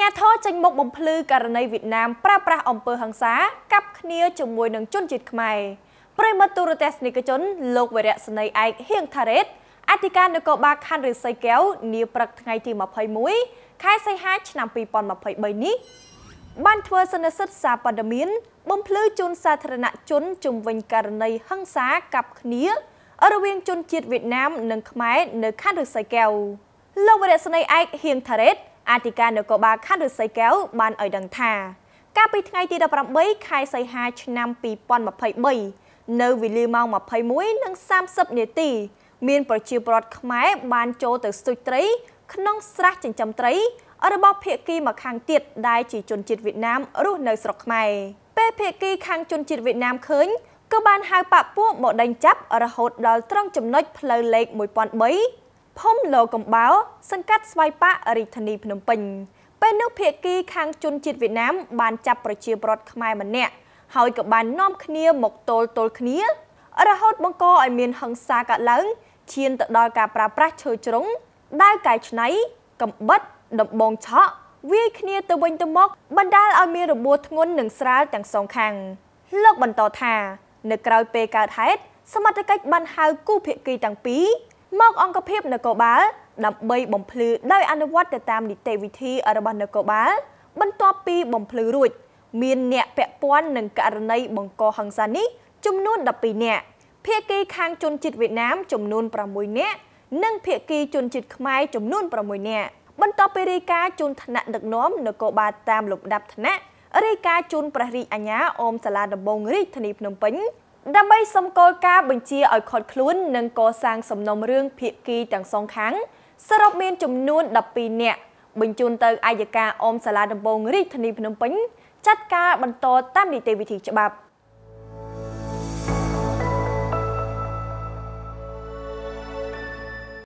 ញ្ញាធរចេញមុខបំភ្លឺករណីវៀតណាមប្រើប្រាស់អំពើហិង្សាកັບគ្នាជាមួយនឹងជនជាតិខ្មែរប្រិមត្តទូរទស្សនិកជនលោកវរៈស្នីឯកហៀងថារ៉េតអធិការនគរបាលខណ្ឌរិស័យកែវនាព្រឹកថ្ងៃទី21ខែសីហាឆ្នាំ2023នេះបានធ្វើសន្និសិទសាព័ត៌មាន បំភ្លឺជូនសាធារណជនជំវិញករណីហិង្សាកັບគ្នា រវាងជនជាតិវៀតណាមនិងខ្មែរនៅខណ្ឌរិស័យកែវលោកវរៈស្នីឯកហៀងថារ៉េតអធិការនគរបាលខណ្ឌឫស្សីកែវបានឲ្យដឹងថា កាលពីថ្ងៃទី18ខែសីហាឆ្នាំ2023នៅវេលាម៉ោង21:30នាទីមានប្រជាពលរដ្ឋខ្មែរបានចូលទៅស្ទូចត្រី ក្នុងស្រះចិញ្ចឹមត្រី របស់ភៀកគីមកខាងទៀតដែលជាជនជាតិវៀតណាម រស់នៅស្រុកខ្មែរពេលភៀកគីខាងជនជាតិវៀតណាមឃើញក៏បានហៅប៉ពួកមកដេញចាប់រហូតដល់ត្រង់ចំណុចផ្លូវលេខ1003ភូមិលោកកំបោរសង្កាត់ស្វាយប៉ារាជធានីភ្នំពេញពេលនោះភៀកគីខាងជនជាតិវៀតណាមបានចាប់ប្រជាពលរដ្ឋខ្មែរម្នាក់ហើយក៏បាននាំគ្នាមកទល់ទល់គ្នារហូតបង្កឲ្យមានហិង្សាកើតឡើងឈានទៅដល់ការប្រើប្រាស់ឈើជ្រុងដាវកែច្នៃកំបិតដំបងឆក់វាយគ្នាទៅវិញទៅមកបណ្ដាលឲ្យមានរបួសធ្ងន់និងស្រាលទាំងសងខាងលោកបន្តថា នៅក្រៅពេលកើតហេតុសមត្ថកិច្ចបានហៅគូភាគីទាំងពីរមកអង្គភាពនគរបាលដើម្បីបំភ្លឺដោយអនុវត្តទៅតាមនីតិវិធីរបស់នគរបាលបន្ទាប់ពីបំភ្លឺរួចមានអ្នកពាក់ព័ន្ធនឹងករណីបង្កហិង្សានេះចំនួន12នាក់ភាគីខាងជនជាតិវៀតណាមចំនួន6នាក់និងភាគីជនជាតិខ្មែរចំនួន6នាក់បន្ទាប់ពីរាយការណ៍ជូនថ្នាក់ដឹកនាំនគរបាលតាមលំដាប់ថ្នាក់រាយការណ៍ជូនព្រះរាជអាជ្ញាអមសាលាដំបងរាជធានីភ្នំពេញដើម្បីសម្គាល់ការបញ្ជាឲ្យខុតខ្លួននិងកសាងសំណុំរឿងភាគីទាំងសងខាងសរុបមានចំនួន12នាក់បញ្ជូនទៅអัยការអមសាលាដំបងរាជធានីភ្នំពេញចាត់ការបន្តតាមនីតិវិធីច្បាប់។